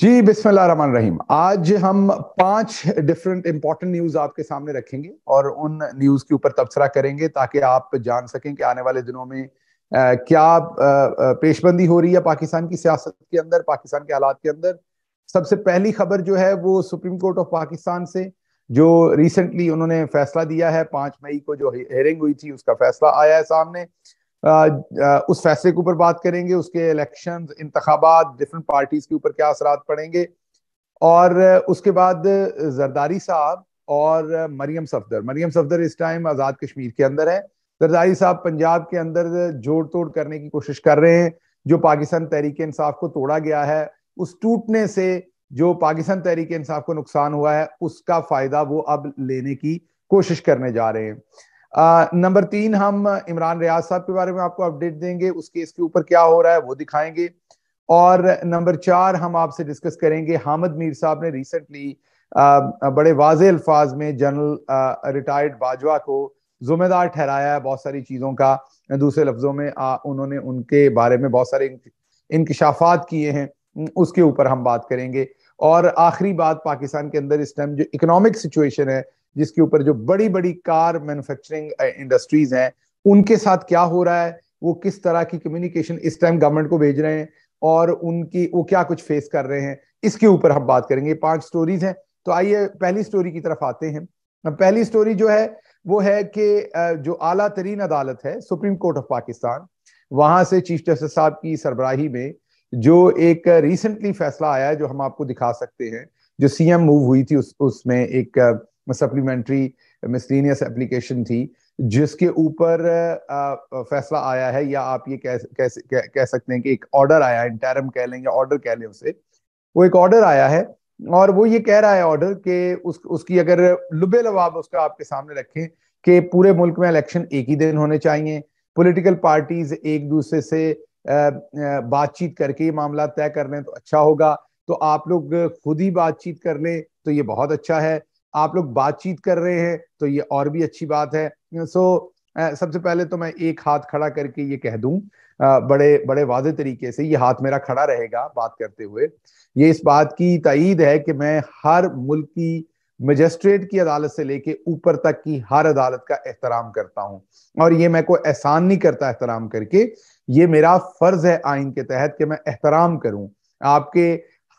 जी बिस्मिल्लाह रहमान रहीम आज हम पांच डिफरेंट इंपॉर्टेंट न्यूज आपके सामने रखेंगे और उन न्यूज के ऊपर तबसरा करेंगे ताकि आप जान सकें कि आने वाले दिनों में आ, क्या पेशबंदी हो रही है पाकिस्तान की सियासत के अंदर पाकिस्तान के हालात के अंदर सबसे पहली खबर जो है वो सुप्रीम कोर्ट ऑफ पाकिस्तान से जो रिसेंटली उन्होंने फैसला दिया है पांच मई को जो हेरिंग हुई थी उसका फैसला आया है सामने उस फैसले के ऊपर बात करेंगे उसके इलेक्शन इंतबात डिफरेंट पार्टीज के ऊपर क्या असरात पड़ेंगे और उसके बाद जरदारी साहब और मरियम सफदर मरियम सफदर इस टाइम आज़ाद कश्मीर के अंदर है जरदारी साहब पंजाब के अंदर जोड़ तोड़ करने की कोशिश कर रहे हैं जो पाकिस्तान तहरीक इंसाफ को तोड़ा गया है उस टूटने से जो पाकिस्तान तहरीक इंसाफ को नुकसान हुआ है उसका फायदा वो अब लेने की कोशिश करने जा रहे हैं नंबर तीन हम इमरान रियाज साहब के बारे में आपको अपडेट देंगे उस केस के ऊपर क्या हो रहा है वो दिखाएंगे और नंबर चार हम आपसे डिस्कस करेंगे हामिद मीर साहब ने रिसेंटली बड़े वाज अल्फाज में जनरल रिटायर्ड बाजवा को जुम्मेदार ठहराया है बहुत सारी चीज़ों का दूसरे लफ्ज़ों में आ, उन्होंने उनके बारे में बहुत सारे इंकशाफात किए हैं उसके ऊपर हम बात करेंगे और आखिरी बात पाकिस्तान के अंदर इस टाइम जो इकोनॉमिक सिचुएशन है जिसके ऊपर जो बड़ी बड़ी कार मैन्युफैक्चरिंग इंडस्ट्रीज हैं उनके साथ क्या हो रहा है वो किस तरह की कम्युनिकेशन इस टाइम गवर्नमेंट को भेज रहे हैं और उनकी वो क्या कुछ फेस कर रहे हैं इसके ऊपर हम बात करेंगे पांच स्टोरीज हैं तो आइए पहली स्टोरी की तरफ आते हैं पहली स्टोरी जो है वो है कि जो आला तरीन अदालत है सुप्रीम कोर्ट ऑफ पाकिस्तान वहां से चीफ जस्टिस साहब की सरबराही में जो एक रिसेंटली फैसला आया है जो हम आपको दिखा सकते हैं जो सीएम मूव हुई थी उस उसमें एक सप्लीमेंट्री मिसलिनियस एप्लीकेशन थी जिसके ऊपर uh, uh, फैसला आया है या आप ये कह कह, कह, कह सकते हैं कि एक ऑर्डर आया है इंटरम कह लें या ऑर्डर कह लें उसे वो एक ऑर्डर आया है और वो ये कह रहा है ऑर्डर कि उस उसकी अगर लुबे लवाब उसका आपके सामने रखें कि पूरे मुल्क में इलेक्शन एक ही दिन होने चाहिए पॉलिटिकल पार्टीज एक दूसरे से uh, बातचीत करके ये मामला तय कर लें तो अच्छा होगा तो आप लोग खुद ही बातचीत कर लें तो ये बहुत अच्छा है आप लोग बातचीत कर रहे हैं तो ये और भी अच्छी बात है सो so, सबसे पहले तो मैं एक हाथ खड़ा करके ये कह दूं बड़े बड़े वादे तरीके से ये हाथ मेरा खड़ा रहेगा बात करते हुए ये इस बात की तईद है कि मैं हर मुल्क की मजिस्ट्रेट की अदालत से लेके ऊपर तक की हर अदालत का एहतराम करता हूँ और ये मैं कोई एहसान नहीं करता एहतराम करके ये मेरा फर्ज है आइन के तहत कि मैं एहतराम करूं आपके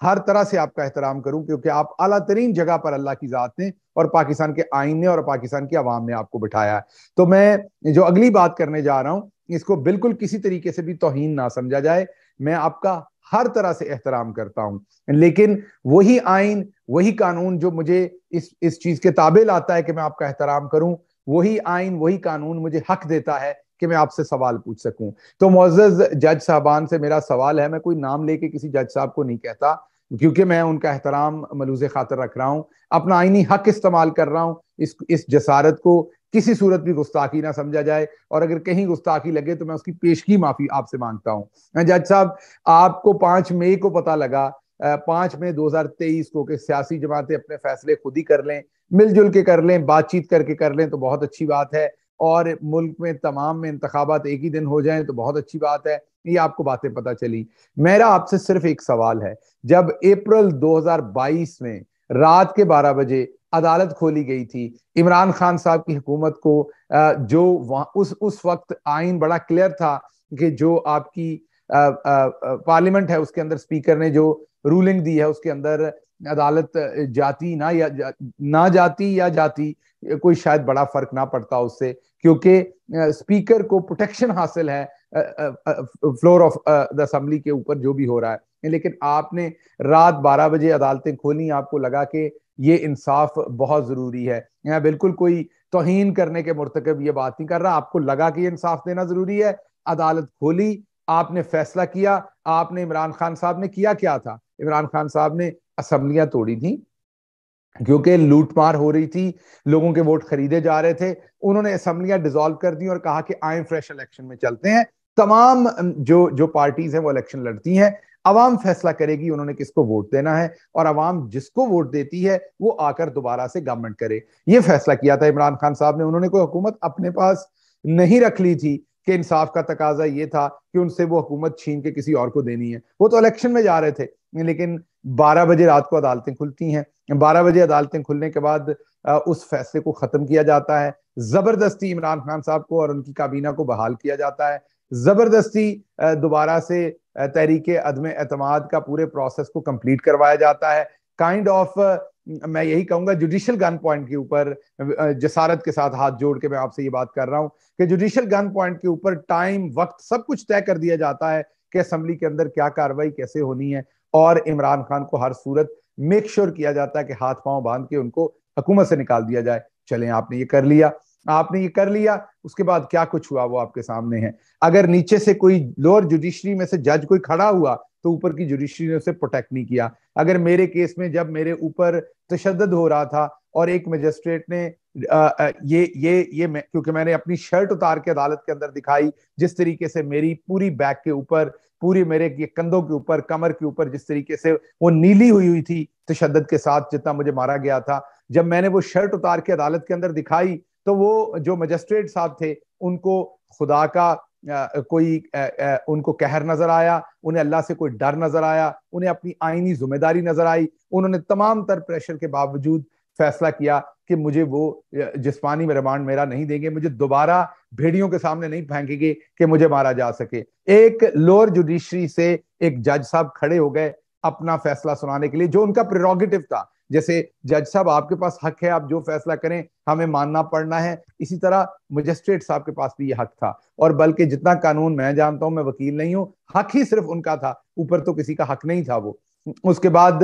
हर तरह से आपका एहतराम करूं क्योंकि आप अला तरीन जगह पर अल्लाह की ज़ात ने और पाकिस्तान के आइन ने और पाकिस्तान की आवाम ने आपको बिठाया है तो मैं जो अगली बात करने जा रहा हूं इसको बिल्कुल किसी तरीके से भी तोहन ना समझा जाए मैं आपका हर तरह से एहतराम करता हूं लेकिन वही आइन वही कानून जो मुझे इस इस चीज़ के ताबे लाता है कि मैं आपका एहतराम करूँ वही आइन वही कानून मुझे हक देता है कि मैं आपसे सवाल पूछ सकूं तो मोजज जज साहबान से मेरा सवाल है मैं कोई नाम लेके किसी जज साहब को नहीं कहता क्योंकि मैं उनका एहतराम मलूज खातर रख रहा हूँ अपना आईनी हक इस्तेमाल कर रहा हूँ इस इस जसारत को किसी सूरत भी गुस्ताखी ना समझा जाए और अगर कहीं गुस्ताखी लगे तो मैं उसकी पेशगी माफ़ी आपसे मांगता हूँ जज साहब आपको पांच मई को पता लगा पांच मई दो हजार तेईस को कि सियासी जमातें अपने फैसले खुद ही कर लें मिलजुल के कर लें बातचीत करके कर लें तो बहुत अच्छी बात है और मुल्क में तमाम में इंतबात एक ही दिन हो जाए तो बहुत अच्छी बात है ये आपको बातें पता चली मेरा आपसे सिर्फ एक सवाल है जब अप्रैल 2022 में रात के 12 बजे अदालत खोली गई थी इमरान खान साहब की हुकूमत को जो उस उस वक्त आइन बड़ा क्लियर था कि जो आपकी पार्लियामेंट है उसके अंदर स्पीकर ने जो रूलिंग दी है उसके अंदर अदालत जाती ना या जा, ना जाती या जाती कोई शायद बड़ा फर्क ना पड़ता उससे क्योंकि स्पीकर को प्रोटेक्शन हासिल है फ्लोर ऑफ द असम्बली के ऊपर जो भी हो रहा है लेकिन आपने रात 12 बजे अदालतें खोली आपको लगा कि ये इंसाफ बहुत ज़रूरी है यहाँ बिल्कुल कोई तोहन करने के मरतकब ये बात नहीं कर रहा आपको लगा कि इंसाफ देना ज़रूरी है अदालत खोली आपने फैसला किया आपने इमरान खान साहब ने किया क्या था इमरान खान साहब ने असम्बलियां तोड़ी थी क्योंकि लूटमार हो रही थी लोगों के वोट खरीदे जा रहे थे उन्होंने असम्बलियां डिजोल्व कर दी और कहा कि आए फ्रेश इलेक्शन में चलते हैं तमाम जो जो पार्टीज हैं वो इलेक्शन लड़ती हैं अवाम फैसला करेगी उन्होंने किसको वोट देना है और अवाम जिसको वोट देती है वो आकर दोबारा से गवर्नमेंट करे ये फैसला किया था इमरान खान साहब ने उन्होंने कोई हुकूमत अपने पास नहीं रख ली थी कि इंसाफ का तकाजा ये था कि उनसे वो हुकूमत छीन के किसी और को देनी है वो तो इलेक्शन में जा रहे थे लेकिन 12 बजे रात को अदालतें खुलती हैं 12 बजे अदालतें खुलने के बाद उस फैसले को खत्म किया जाता है जबरदस्ती इमरान खान साहब को और उनकी काबीना को बहाल किया जाता है ज़बरदस्ती दोबारा से तहरीक अदम अतमाद का पूरे प्रोसेस को कंप्लीट करवाया जाता है काइंड ऑफ मैं यही कहूंगा जुडिशल गन पॉइंट के ऊपर जसारत के साथ हाथ जोड़ के मैं आपसे ये बात कर रहा हूं कि जुडिशियल गन पॉइंट के ऊपर टाइम वक्त सब कुछ तय कर दिया जाता है कि असम्बली के अंदर क्या कार्रवाई कैसे होनी है और इमरान खान को हर सूरत मेक श्योर sure किया जाता है कि हाथ पांव बांध के उनको हुकूमत से निकाल दिया जाए चलें आपने ये कर लिया आपने ये कर लिया उसके बाद क्या कुछ हुआ वो आपके सामने है अगर नीचे से कोई लोअर जुडिशरी में से जज कोई खड़ा हुआ तो ऊपर की जुडिशरी ने उसे प्रोटेक्ट नहीं किया अगर मेरे केस में जब मेरे ऊपर तशद हो रहा था और एक मजिस्ट्रेट ने ये ये ये मैं, क्योंकि मैंने अपनी शर्ट उतार के अदालत के अंदर दिखाई जिस तरीके से मेरी पूरी बैक के ऊपर पूरी मेरे ये कंधों के ऊपर कमर के ऊपर जिस तरीके से वो नीली हुई हुई थी तशद के साथ जितना मुझे मारा गया था जब मैंने वो शर्ट उतार के अदालत के अंदर दिखाई तो वो जो मजिस्ट्रेट साहब थे उनको खुदा का आ, कोई आ, आ, उनको कहर नजर आया उन्हें अल्लाह से कोई डर नजर आया उन्हें अपनी आईनी जिम्मेदारी नजर आई उन्होंने तमाम तर प्रेशर के बावजूद फैसला किया कि मुझे वो जिस्मानी रिमांड मेरा नहीं देंगे मुझे दोबारा भेड़ियों के सामने नहीं फेंकेंगे कि मुझे मारा जा सके एक लोअर जुडिशरी से एक जज साहब खड़े हो गए अपना फैसला सुनाने के लिए जो उनका प्रेरोगेटिव था जैसे जज साहब आपके पास हक है आप जो फैसला करें हमें मानना पड़ना है इसी तरह मजिस्ट्रेट साहब के पास भी ये हक था और बल्कि जितना कानून मैं जानता हूं मैं वकील नहीं हूं हक ही सिर्फ उनका था ऊपर तो किसी का हक नहीं था वो उसके बाद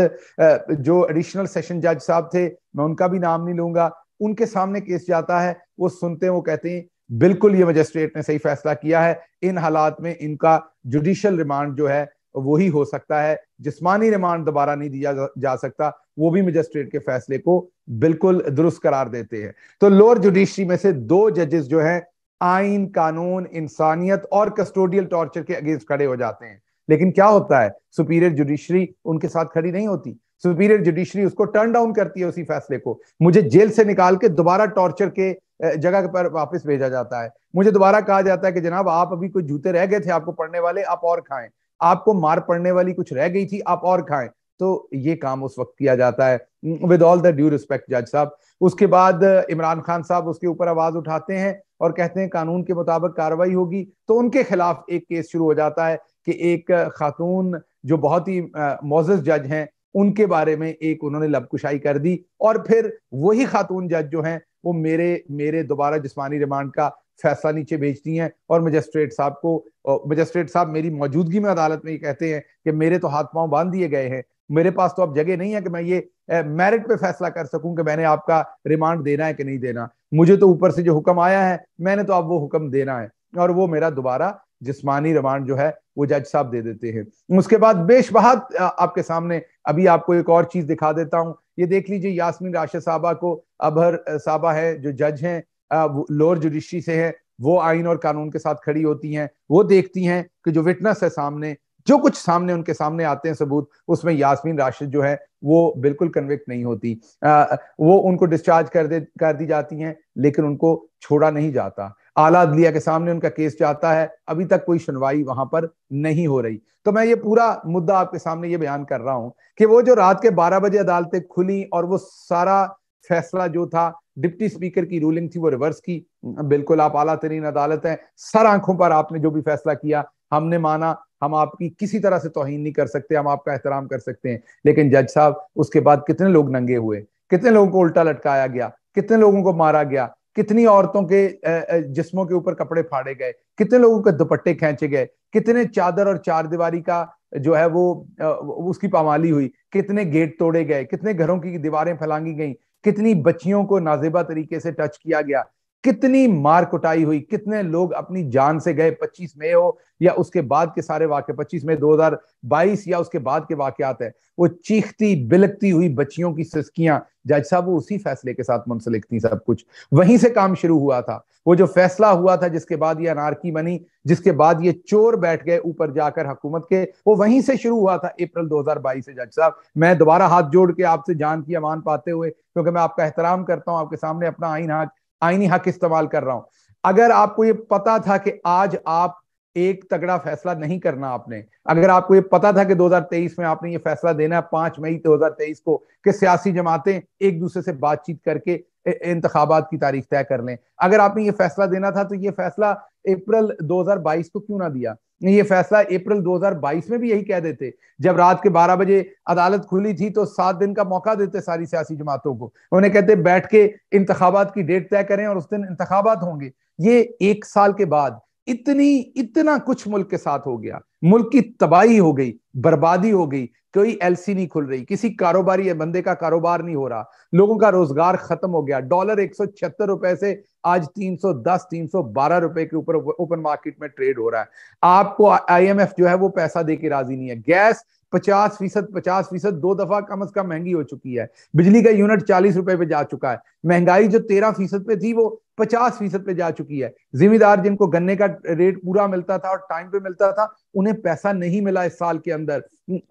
जो एडिशनल सेशन जज साहब थे मैं उनका भी नाम नहीं लूंगा उनके सामने केस जाता है वो सुनते हैं वो कहते हैं बिल्कुल ये मजिस्ट्रेट ने सही फैसला किया है इन हालात में इनका जुडिशल रिमांड जो है वही हो सकता है जिस्मानी रिमांड दोबारा नहीं दिया जा, सकता वो भी मजिस्ट्रेट के फैसले को बिल्कुल दुरुस्त करार देते हैं तो लोअर जुडिशरी में से दो जजेस जो हैं आइन कानून इंसानियत और कस्टोडियल टॉर्चर के अगेंस्ट खड़े हो जाते हैं लेकिन क्या होता है सुपीरियर जुडिशरी उनके साथ खड़ी नहीं होती सुपीरियर जुडिशरी उसको टर्न डाउन करती है उसी फैसले को मुझे जेल से निकाल के दोबारा टॉर्चर के जगह पर वापस भेजा जाता है मुझे दोबारा कहा जाता है कि जनाब आप अभी कोई जूते रह गए थे आपको पढ़ने वाले आप और खाएं आपको मार पड़ने वाली कुछ रह गई थी आप और खाएं तो ये काम उस वक्त किया जाता है with all the due respect जज साहब उसके बाद uh, इमरान खान साहब उसके ऊपर आवाज उठाते हैं और कहते हैं कानून के मुताबिक कार्रवाई होगी तो उनके खिलाफ एक केस शुरू हो जाता है कि एक uh, खातून जो बहुत ही मोजस uh, जज हैं उनके बारे में एक उन्होंने लबकुशाई कर दी और फिर वही खातून जज जो हैं वो मेरे मेरे दोबारा जिस्मानी रिमांड का फैसला नीचे भेजती हैं और मजिस्ट्रेट साहब को मजिस्ट्रेट साहब मेरी मौजूदगी में अदालत में ये कहते हैं कि मेरे तो हाथ पांव बांध दिए गए हैं मेरे पास तो अब जगह नहीं है कि मैं ये मेरिट पे फैसला कर सकूं कि मैंने आपका रिमांड देना है कि नहीं देना मुझे तो ऊपर से जो हुक्म आया है मैंने तो अब वो हुक्म देना है और वो मेरा दोबारा जिस्मानी रिमांड जो है वो जज साहब दे देते हैं उसके बाद बेशबहत आपके सामने अभी आपको एक और चीज दिखा देता हूँ ये देख लीजिए यासमीन राशिद साहबा को अबहर साहबा है जो जज हैं लोअर जुडिशरी से है वो आइन और कानून के साथ खड़ी होती हैं वो देखती हैं कि जो विटनेस है सामने जो कुछ सामने उनके सामने आते हैं सबूत उसमें यास्मीन राशिद जो है वो बिल्कुल कन्विक्ट नहीं होती आ, वो उनको डिस्चार्ज कर दे कर दी जाती हैं लेकिन उनको छोड़ा नहीं जाता आला अदलिया के सामने उनका केस जाता है अभी तक कोई सुनवाई वहां पर नहीं हो रही तो मैं ये पूरा मुद्दा आपके सामने ये बयान कर रहा हूं कि वो जो रात के बारह बजे अदालतें खुली और वो सारा फैसला जो था डिप्टी स्पीकर की रूलिंग थी वो रिवर्स की बिल्कुल आप आला तरीन अदालत है सर आंखों पर आपने जो भी फैसला किया हमने माना हम आपकी किसी तरह से तोहिन नहीं कर सकते हम आपका एहतराम कर सकते हैं लेकिन जज साहब उसके बाद कितने लोग नंगे हुए कितने लोगों को उल्टा लटकाया गया कितने लोगों को मारा गया कितनी औरतों के जिस्मों के ऊपर कपड़े फाड़े गए कितने लोगों के दुपट्टे खींचे गए कितने चादर और चार दीवारी का जो है वो उसकी पामाली हुई कितने गेट तोड़े गए कितने घरों की दीवारें फैलांगी गई कितनी बच्चियों को नाजेबा तरीके से टच किया गया कितनी मार कुटाई हुई कितने लोग अपनी जान से गए 25 मई हो या उसके बाद के सारे वाक्य 25 मई 2022 या उसके बाद के वाकयात है वो चीखती बिलकती हुई बच्चियों की सिस्कियां जज साहब वो उसी फैसले के साथ मुंसलिक थी सब कुछ वहीं से काम शुरू हुआ था वो जो फैसला हुआ था जिसके बाद ये अनारकी बनी जिसके बाद ये चोर बैठ गए ऊपर जाकर हुकूमत के वो वहीं से शुरू हुआ था अप्रैल 2022 से जज साहब मैं दोबारा हाथ जोड़ के आपसे जान की अमान पाते हुए क्योंकि मैं आपका एहतराम करता हूँ आपके सामने अपना आईन हाथ आईनी हक इस्तेमाल कर रहा हूं अगर आपको ये पता था कि आज आप एक तगड़ा फैसला नहीं करना आपने अगर आपको ये पता था कि 2023 में आपने ये फैसला देना है पांच मई 2023 को कि सियासी जमातें एक दूसरे से बातचीत करके इंतबात की तारीख तय कर लें अगर आपने ये फैसला देना था तो ये फैसला अप्रैल 2022 को क्यों ना दिया ये फैसला अप्रैल 2022 में भी यही कह देते जब रात के 12 बजे अदालत खुली थी तो सात दिन का मौका देते सारी सियासी जमातों को उन्हें कहते बैठ के इंतबात की डेट तय करें और उस दिन इंतबात होंगे ये एक साल के बाद इतनी इतना कुछ मुल्क के साथ हो गया मुल्क की तबाही हो गई बर्बादी हो गई कोई एलसी नहीं खुल रही किसी कारोबारी बंदे का कारोबार नहीं हो रहा लोगों का रोजगार खत्म हो गया डॉलर एक रुपए से आज 310 312 रुपए के ऊपर ओपन मार्केट में ट्रेड हो रहा है आपको आईएमएफ जो है वो पैसा दे के राजी नहीं है गैस पचास फीसद पचास फीसद दो दफा कम अज कम महंगी हो चुकी है बिजली का यूनिट चालीस रुपए पे जा चुका है महंगाई जो तेरह फीसद पे थी वो पचास फीसद पे जा चुकी है जिम्मेदार जिनको गन्ने का रेट पूरा मिलता था और टाइम पे मिलता था उन्हें पैसा नहीं मिला इस साल के अंदर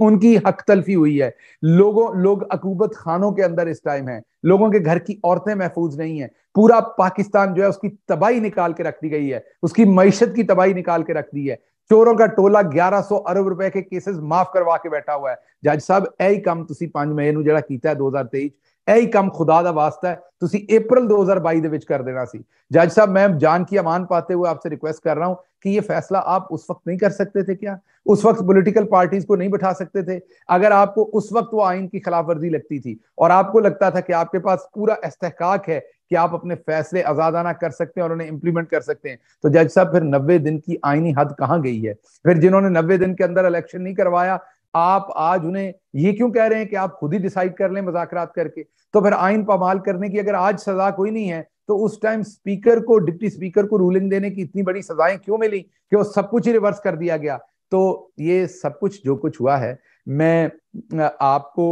उनकी हक तलफी हुई है लोगों लोग अकूबत खानों के अंदर इस टाइम है लोगों के घर की औरतें महफूज नहीं है पूरा पाकिस्तान जो है उसकी तबाही निकाल के रख दी गई है उसकी मीशत की तबाही निकाल के रख दी है चोरों का टोला 1100 अरब रुपए के केसेस माफ करवा के बैठा हुआ है जज साहब यही काम पांच 5 ਮਈ ਨੂੰ ਜਿਹੜਾ दो हजार तेईस ਇਹ ਹੀ ਕੰਮ ਖੁਦਾ ਦਾ ਵਾਸਤਾ ਹੈ ਤੁਸੀਂ ਅਪ੍ਰੈਲ 2022 ਦੇ ਵਿੱਚ ਕਰ ਦੇਣਾ ਸੀ ਜੱਜ ਸਾਹਿਬ ਮੈਂ ਜਾਨ ਕੀ ਅਮਾਨ ਪਾਤੇ हुए आपसे रिक्वेस्ट कर रहा हूं कि ये फैसला आप उस वक्त नहीं कर सकते थे क्या उस वक्त पॉलिटिकल पार्टीज को नहीं बैठा सकते थे अगर आपको उस वक्त वो आइन की खिलाफ वर्जी लगती थी और आपको लगता था कि आपके पास पूरा इस्तेकाक है कि आप अपने फैसले आजादाना कर सकते हैं और उन्हें इंप्लीमेंट कर सकते हैं तो जज साहब फिर नब्बे दिन की आईनी हद कहाँ गई है फिर जिन्होंने नब्बे दिन के अंदर इलेक्शन नहीं करवाया आप आज उन्हें ये क्यों कह रहे हैं कि आप खुद ही डिसाइड कर लें मजाक करके तो फिर आइन पामाल करने की अगर आज सजा कोई नहीं है तो उस टाइम स्पीकर को डिप्टी स्पीकर को रूलिंग देने की इतनी बड़ी सजाएं क्यों मिली कि वो सब कुछ ही रिवर्स कर दिया गया तो ये सब कुछ जो कुछ हुआ है मैं आपको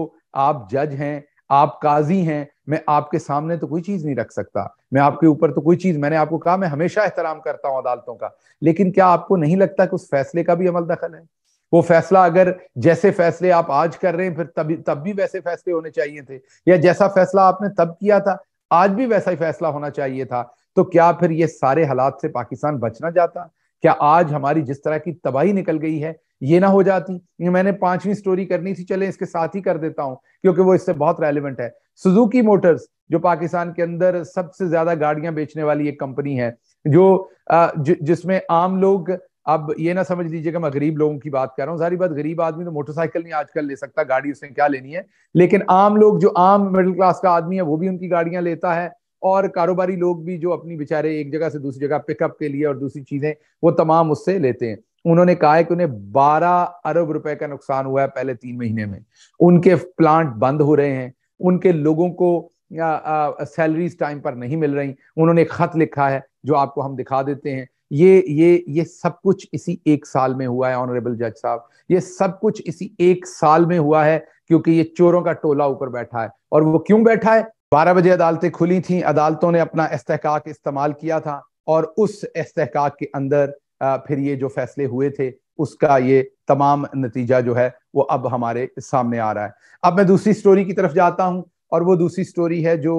आप जज हैं आप काजी हैं मैं आपके सामने तो कोई चीज नहीं रख सकता मैं आपके ऊपर तो कोई चीज मैंने आपको कहा मैं हमेशा एहतराम करता हूं अदालतों का लेकिन क्या आपको नहीं लगता कि उस फैसले का भी अमल दखल है वो फैसला अगर जैसे फैसले आप आज कर रहे हैं फिर तभी तब भी वैसे फैसले होने चाहिए थे या जैसा फैसला आपने तब किया था आज भी वैसा ही फैसला होना चाहिए था तो क्या फिर ये सारे हालात से पाकिस्तान बचना जाता क्या आज हमारी जिस तरह की तबाही निकल गई है ये ना हो जाती ये मैंने पांचवी स्टोरी करनी थी चले इसके साथ ही कर देता हूं क्योंकि वो इससे बहुत रेलिवेंट है सुजुकी मोटर्स जो पाकिस्तान के अंदर सबसे ज्यादा गाड़ियां बेचने वाली एक कंपनी है जो जिसमें आम लोग अब ये ना समझ लीजिएगा मैं गरीब लोगों की बात कर रहा हूँ सारी बात गरीब आदमी तो मोटरसाइकिल नहीं आजकल ले सकता गाड़ी उसने क्या लेनी है लेकिन आम लोग जो आम मिडिल क्लास का आदमी है वो भी उनकी गाड़ियां लेता है और कारोबारी लोग भी जो अपनी बेचारे एक जगह से दूसरी जगह पिकअप के लिए और दूसरी चीजें वो तमाम उससे लेते हैं उन्होंने कहा है कि उन्हें बारह अरब रुपए का नुकसान हुआ है पहले तीन महीने में उनके प्लांट बंद हो रहे हैं उनके लोगों को सैलरीज टाइम पर नहीं मिल रही उन्होंने खत लिखा है जो आपको हम दिखा देते हैं ये ये ये सब कुछ इसी एक साल में हुआ है ऑनरेबल जज साहब ये सब कुछ इसी एक साल में हुआ है क्योंकि ये चोरों का टोला ऊपर बैठा है और वो क्यों बैठा है बारह बजे अदालतें खुली थी अदालतों ने अपना इस्तेकाक इस्तेमाल किया था और उस इस्तेकाक के अंदर फिर ये जो फैसले हुए थे उसका ये तमाम नतीजा जो है वो अब हमारे सामने आ रहा है अब मैं दूसरी स्टोरी की तरफ जाता हूं और वो दूसरी स्टोरी है जो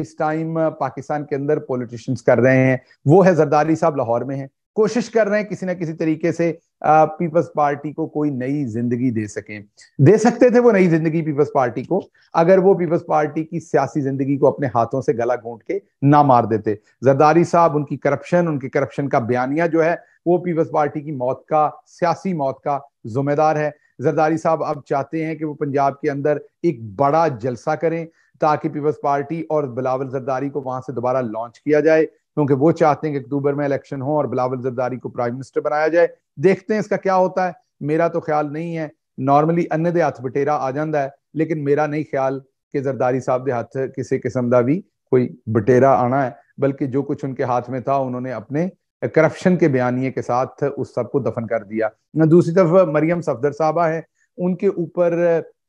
इस टाइम पाकिस्तान के अंदर पॉलिटिशियंस कर रहे हैं वो है जरदारी साहब लाहौर में हैं कोशिश कर रहे हैं किसी ना किसी तरीके से पीपल्स पार्टी को कोई नई जिंदगी दे सकें दे सकते थे वो नई जिंदगी पीपल्स पार्टी को अगर वो पीपल्स पार्टी की सियासी जिंदगी को अपने हाथों से गला घोंट के ना मार देते जरदारी साहब उनकी करप्शन उनके करप्शन का बयानिया जो है वो पीपल्स पार्टी की मौत का सियासी मौत का जिम्मेदार है जरदारी साहब अब चाहते हैं कि वो पंजाब के अंदर एक बड़ा जलसा करें ताकि पीपल्स पार्टी और बिलावल जरदारी को वहां से दोबारा लॉन्च किया जाए क्योंकि वो चाहते हैं कि अक्टूबर में इलेक्शन हो और बिलावल जरदारी को प्राइम मिनिस्टर बनाया जाए देखते हैं इसका क्या होता है मेरा तो ख्याल नहीं है नॉर्मली अन्य दे हथ बटेरा आ जाता है लेकिन मेरा नहीं ख्याल कि जरदारी साहब के हाथ किसी किस्म का भी कोई बटेरा आना है बल्कि जो कुछ उनके हाथ में था उन्होंने अपने करप्शन के बयानिए के साथ उस सबको दफन कर दिया दूसरी तरफ मरियम सफदर साहबा है उनके ऊपर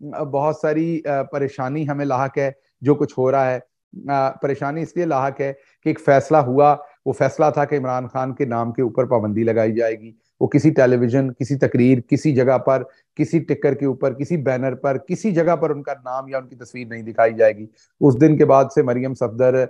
बहुत सारी परेशानी हमें लाक है जो कुछ हो रहा है परेशानी इसलिए लाक है कि एक फैसला हुआ वो फैसला था कि इमरान खान के नाम के ऊपर पाबंदी लगाई जाएगी वो किसी टेलीविजन किसी तकरीर किसी जगह पर किसी टिकर के ऊपर किसी बैनर पर किसी जगह पर उनका नाम या उनकी तस्वीर नहीं दिखाई जाएगी उस दिन के बाद से मरियम सफदर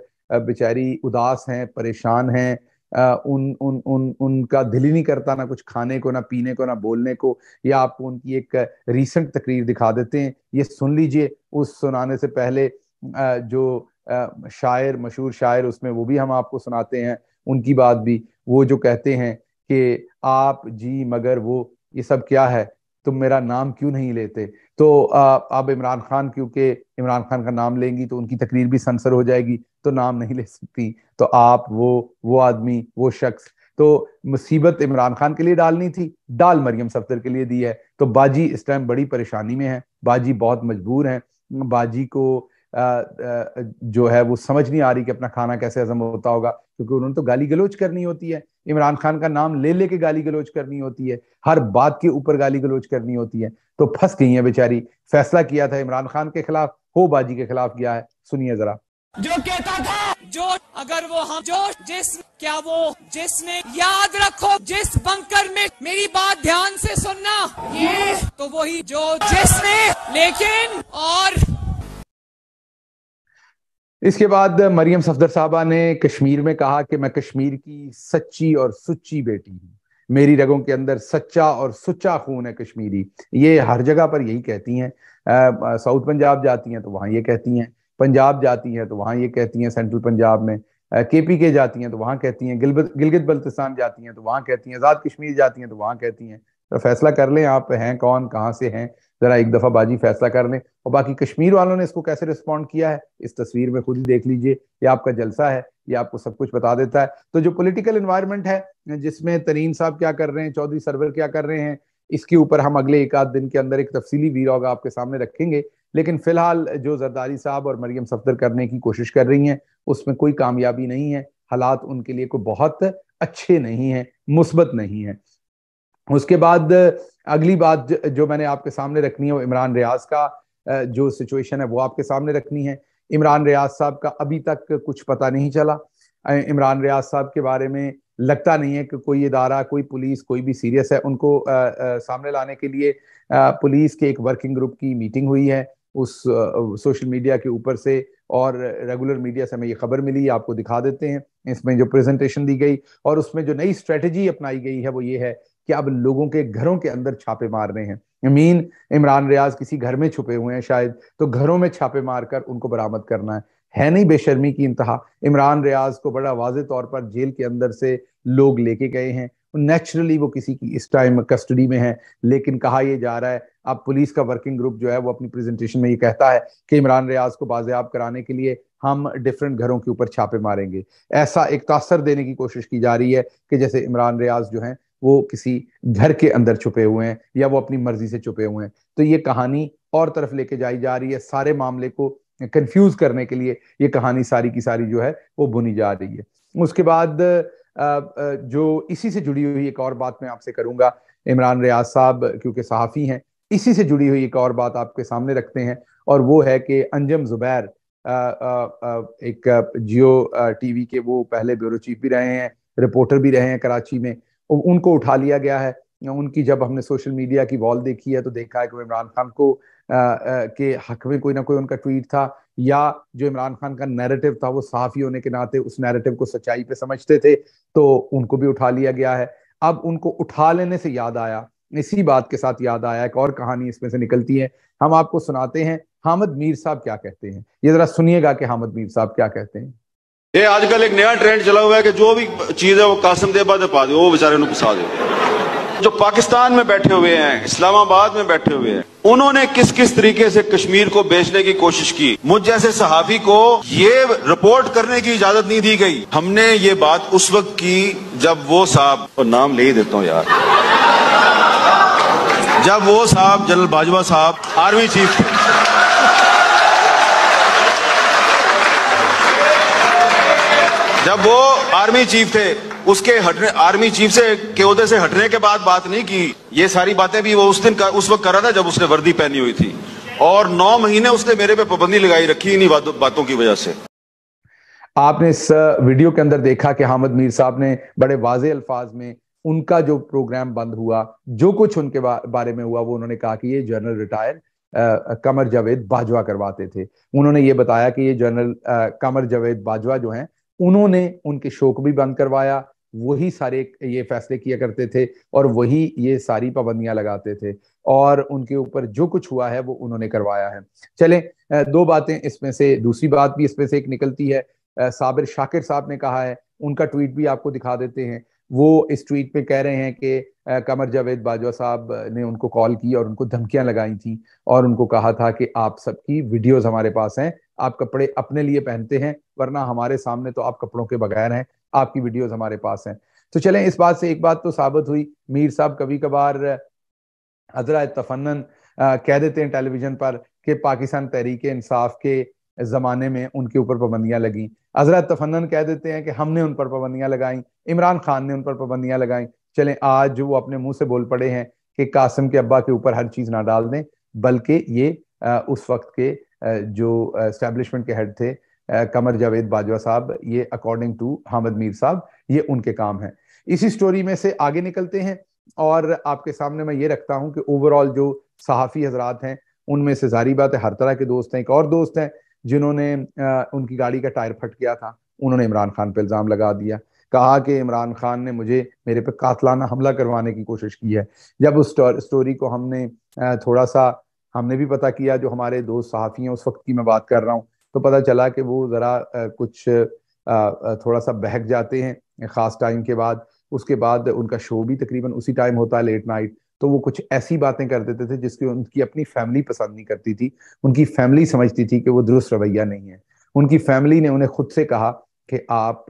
बेचारी उदास हैं परेशान हैं उन उन उन उनका दिल ही नहीं करता ना कुछ खाने को ना पीने को ना बोलने को या आपको उनकी एक रीसेंट तकरीर दिखा देते हैं ये सुन लीजिए उस सुनाने से पहले जो शायर मशहूर शायर उसमें वो भी हम आपको सुनाते हैं उनकी बात भी वो जो कहते हैं कि आप जी मगर वो ये सब क्या है तुम मेरा नाम क्यों नहीं लेते तो अब इमरान खान क्योंकि इमरान खान का नाम लेंगी तो उनकी तकरीर भी सेंसर हो जाएगी तो नाम नहीं ले सकती तो आप वो वो आदमी वो शख्स तो मुसीबत इमरान खान के लिए डालनी थी डाल मरियम सफदर के लिए दी है तो बाजी इस टाइम बड़ी परेशानी में है बाजी बहुत मजबूर है बाजी को जो है वो समझ नहीं आ रही कि अपना खाना कैसे हजम होता होगा क्योंकि उन्होंने तो गाली गलोच करनी होती है इमरान खान का नाम ले लेके गाली गलोच करनी होती है हर बात के ऊपर गाली गलोच करनी होती है तो फंस गई है बेचारी फैसला किया था इमरान खान के खिलाफ हो बाजी के खिलाफ किया है सुनिए जरा जो कहता था जो अगर वो हम जो जिस क्या वो जिसने याद रखो जिस बंकर में मेरी बात ध्यान से सुनना ये तो वही जो जिसने लेकिन और इसके बाद मरियम सफदर साहबा ने कश्मीर में कहा कि मैं कश्मीर की सच्ची और सुच्ची बेटी हूँ मेरी रगों के अंदर सच्चा और सुच्चा खून है कश्मीरी ये हर जगह पर यही कहती हैं साउथ पंजाब जाती हैं तो वहाँ ये कहती हैं पंजाब जाती हैं तो वहाँ ये कहती हैं सेंट्रल पंजाब में के पी के जाती हैं तो वहाँ कहती हैं गिलगित बल्तिस्तान जाती हैं तो वहाँ कहती हैं आज़ाद कश्मीर जाती हैं तो वहाँ कहती हैं तो फैसला कर लें आप हैं कौन कहाँ से हैं जरा एक दफा बाजी फैसला कर लें और बाकी कश्मीर वालों ने इसको कैसे रिस्पॉन्ड किया है इस तस्वीर में खुद ही देख लीजिए ये आपका जलसा है ये आपको सब कुछ बता देता है तो जो पॉलिटिकल इन्वायरमेंट है जिसमें तरीन साहब क्या कर रहे हैं चौधरी सरवर क्या कर रहे हैं इसके ऊपर हम अगले एक आध दिन के अंदर एक तफसीली वीरोग आपके सामने रखेंगे लेकिन फिलहाल जो जरदारी साहब और मरियम सफदर करने की कोशिश कर रही हैं उसमें कोई कामयाबी नहीं है हालात उनके लिए कोई बहुत अच्छे नहीं है मुस्बत नहीं है उसके बाद अगली बात जो मैंने आपके सामने रखनी है वो इमरान रियाज का जो सिचुएशन है वो आपके सामने रखनी है इमरान रियाज साहब का अभी तक कुछ पता नहीं चला इमरान रियाज साहब के बारे में लगता नहीं है कि कोई इदारा कोई पुलिस कोई भी सीरियस है उनको आ, आ, सामने लाने के लिए आ, पुलिस के एक वर्किंग ग्रुप की मीटिंग हुई है उस सोशल मीडिया के ऊपर से और रेगुलर मीडिया से हमें ये खबर मिली आपको दिखा देते हैं इसमें जो प्रेजेंटेशन दी गई और उसमें जो नई स्ट्रेटजी अपनाई गई है वो ये है कि अब लोगों के घरों के अंदर छापे मार रहे हैं मीन इमरान रियाज किसी घर में छुपे हुए हैं शायद तो घरों में छापे मारकर उनको बरामद करना है है नहीं बेशर्मी की इंतहा इमरान रियाज को बड़ा वाज तौर पर जेल के अंदर से लोग लेके गए हैं नेचुरली वो किसी की इस टाइम कस्टडी में है लेकिन कहा यह जा रहा है अब पुलिस का वर्किंग ग्रुप जो है वो अपनी प्रेजेंटेशन में ये कहता है कि इमरान रियाज को बाजियाब कराने के लिए हम डिफरेंट घरों के ऊपर छापे मारेंगे ऐसा एक तासर देने की कोशिश की जा रही है कि जैसे इमरान रियाज जो है वो किसी घर के अंदर छुपे हुए हैं या वो अपनी मर्जी से छुपे हुए हैं तो ये कहानी और तरफ लेके जाई जा रही है सारे मामले को कंफ्यूज करने के लिए ये कहानी सारी की सारी जो है वो बुनी जा रही है उसके बाद जो इसी से जुड़ी हुई एक और बात मैं आपसे करूंगा इमरान रियाज साहब क्योंकि सहाफ़ी हैं इसी से जुड़ी हुई एक और बात आपके सामने रखते हैं और वो है कि अंजम जुबैर एक जियो टीवी के वो पहले ब्यूरो चीफ भी रहे हैं रिपोर्टर भी रहे हैं कराची में उनको उठा लिया गया है उनकी जब हमने सोशल मीडिया की वॉल देखी है तो देखा है कि इमरान खान को आ, आ, के हक में कोई ना कोई उनका ट्वीट था या जो इमरान खान का नैरेटिव था वो साफ ही होने के नाते उस नैरेटिव को सच्चाई पे समझते थे तो उनको भी उठा लिया गया है अब उनको उठा लेने से याद आया इसी बात के साथ याद आया एक और कहानी इसमें से निकलती है हम आपको सुनाते हैं हामद मीर साहब क्या कहते हैं ये जरा सुनिएगा कि हामद मीर साहब क्या कहते हैं ये आजकल एक नया ट्रेंड चला हुआ है कि जो भी चीज है वो कासम देबा दे पा दे वो बेचारे को फंसा जो पाकिस्तान में बैठे हुए हैं इस्लामाबाद में बैठे हुए हैं उन्होंने किस किस तरीके से कश्मीर को बेचने की कोशिश की मुझ जैसे सहाफी को ये रिपोर्ट करने की इजाजत नहीं दी गई हमने ये बात उस वक्त की जब वो साहब तो नाम ले ही देता हूँ यार जब वो साहब जनरल बाजवा साहब आर्मी चीफ थे जब वो आर्मी चीफ थे उसके हटने आर्मी चीफ से के उदे से हटने के बाद बात नहीं की ये सारी बातें भी वो उस दिन कर, उस वक्त करा था जब उसने वर्दी पहनी हुई थी और नौ महीने उसने मेरे पे पाबंदी लगाई रखी इन्हीं बात, बातों की वजह से आपने इस वीडियो के अंदर देखा कि हामिद मीर साहब ने बड़े वाजे अल्फाज में उनका जो प्रोग्राम बंद हुआ जो कुछ उनके बारे में हुआ वो उन्होंने कहा कि ये जनरल रिटायर कमर जावेद बाजवा करवाते थे उन्होंने ये बताया कि ये जनरल कमर जावेद बाजवा जो हैं उन्होंने उनके शोक भी बंद करवाया वही सारे ये फैसले किया करते थे और वही ये सारी पाबंदियां लगाते थे और उनके ऊपर जो कुछ हुआ है वो उन्होंने करवाया है चले दो बातें इसमें से दूसरी बात भी इसमें से एक निकलती है साबिर शाकिर साहब ने कहा है उनका ट्वीट भी आपको दिखा देते हैं वो इस ट्वीट पे कह रहे हैं कि कमर जावेद बाजवा साहब ने उनको कॉल की और उनको धमकियां लगाई थी और उनको कहा था कि आप सबकी वीडियोस हमारे पास हैं आप कपड़े अपने लिए पहनते हैं वरना हमारे सामने तो आप कपड़ों के बगैर हैं आपकी वीडियोस हमारे पास हैं तो चले इस बात से एक बात तो साबित हुई मीर साहब कभी कभार अजरा तफन कह देते हैं टेलीविजन पर कि पाकिस्तान तहरीक इंसाफ के जमाने में उनके ऊपर पाबंदियां लगी अजरा तफन कह देते हैं कि हमने उन पर पाबंदियां लगाई इमरान खान ने उन पर पाबंदियां लगाई चलें आज वो अपने मुंह से बोल पड़े हैं कि कासिम के अब्बा के ऊपर हर चीज ना डाल दें बल्कि ये उस वक्त के जो स्टैब्लिशमेंट के हेड थे कमर जावेद बाजवा साहब ये अकॉर्डिंग टू हामद मीर साहब ये उनके काम है इसी स्टोरी में से आगे निकलते हैं और आपके सामने मैं ये रखता हूँ कि ओवरऑल जो सहाफ़ी हजरात हैं उनमें से जारी बात है हर तरह के दोस्त हैं एक और दोस्त हैं जिन्होंने उनकी गाड़ी का टायर फट गया था उन्होंने इमरान खान पर इल्ज़ाम लगा दिया कहा कि इमरान खान ने मुझे मेरे पे कातलाना हमला करवाने की कोशिश की है जब उस स्टोरी को हमने थोड़ा सा हमने भी पता किया जो हमारे दोस्त सहाफ़ी हैं उस वक्त की मैं बात कर रहा हूँ तो पता चला कि वो ज़रा कुछ थोड़ा सा बहक जाते हैं ख़ास टाइम के बाद उसके बाद उनका शो भी तकरीबन उसी टाइम होता है लेट नाइट तो वो कुछ ऐसी बातें कर देते थे जिसकी उनकी अपनी फैमिली पसंद नहीं करती थी उनकी फैमिली समझती थी कि वो दुरुस्त रवैया नहीं है उनकी फैमिली ने उन्हें खुद से कहा कि आप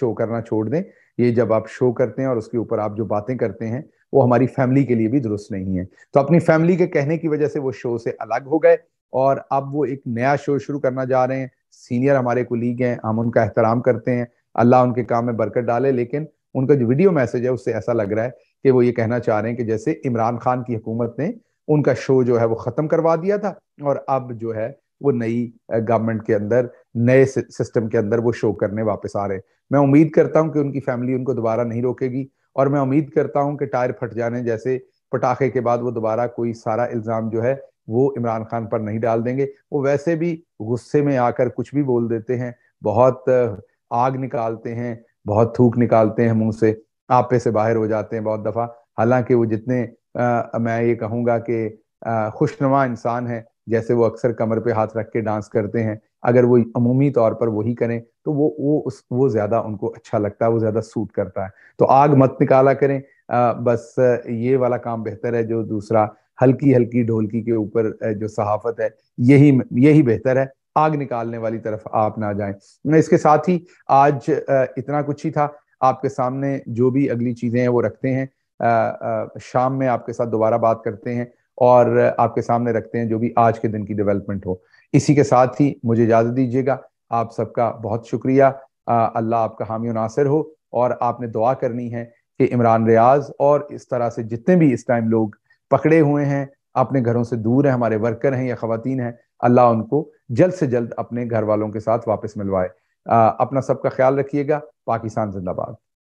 शो करना छोड़ दें ये जब आप शो करते हैं और उसके ऊपर आप जो बातें करते हैं वो हमारी फैमिली के लिए भी दुरुस्त नहीं है तो अपनी फैमिली के कहने की वजह से वो शो से अलग हो गए और अब वो एक नया शो शुरू करना जा रहे हैं सीनियर हमारे कुलीग हैं हम उनका एहतराम करते हैं अल्लाह उनके काम में बरकत डाले लेकिन उनका जो वीडियो मैसेज है उससे ऐसा लग रहा है कि वो ये कहना चाह रहे हैं कि जैसे इमरान खान की हुकूमत ने उनका शो जो है वो ख़त्म करवा दिया था और अब जो है वो नई गवर्नमेंट के अंदर नए सिस्टम के अंदर वो शो करने वापस आ रहे हैं मैं उम्मीद करता हूँ कि उनकी फैमिली उनको दोबारा नहीं रोकेगी और मैं उम्मीद करता हूं कि टायर फट जाने जैसे पटाखे के बाद वो दोबारा कोई सारा इल्ज़ाम जो है वो इमरान खान पर नहीं डाल देंगे वो वैसे भी गुस्से में आकर कुछ भी बोल देते हैं बहुत आग निकालते हैं बहुत थूक निकालते हैं मुंह से आपे से बाहर हो जाते हैं बहुत दफ़ा हालांकि वो जितने आ, मैं ये कहूंगा कि खुशनुमा इंसान है जैसे वो अक्सर कमर पे हाथ रख के डांस करते हैं अगर वो अमूमी तौर पर वही करें तो वो वो उस वो ज़्यादा उनको अच्छा लगता है वो ज़्यादा सूट करता है तो आग मत निकाला करें आ, बस ये वाला काम बेहतर है जो दूसरा हल्की हल्की ढोलकी के ऊपर जो सहाफत है यही यही बेहतर है आग निकालने वाली तरफ आप ना जाएं इसके साथ ही आज इतना कुछ ही था आपके सामने जो भी अगली चीज़ें हैं वो रखते हैं आ, आ, शाम में आपके साथ दोबारा बात करते हैं और आपके सामने रखते हैं जो भी आज के दिन की डेवलपमेंट हो इसी के साथ ही मुझे इजाज़त दीजिएगा आप सबका बहुत शुक्रिया अल्लाह आपका हामी नासिर हो और आपने दुआ करनी है कि इमरान रियाज और इस तरह से जितने भी इस टाइम लोग पकड़े हुए हैं अपने घरों से दूर हैं हमारे वर्कर हैं या खातन हैं अल्लाह उनको जल्द से जल्द अपने घर वालों के साथ वापस मिलवाए अपना सबका ख्याल रखिएगा पाकिस्तान जिंदाबाद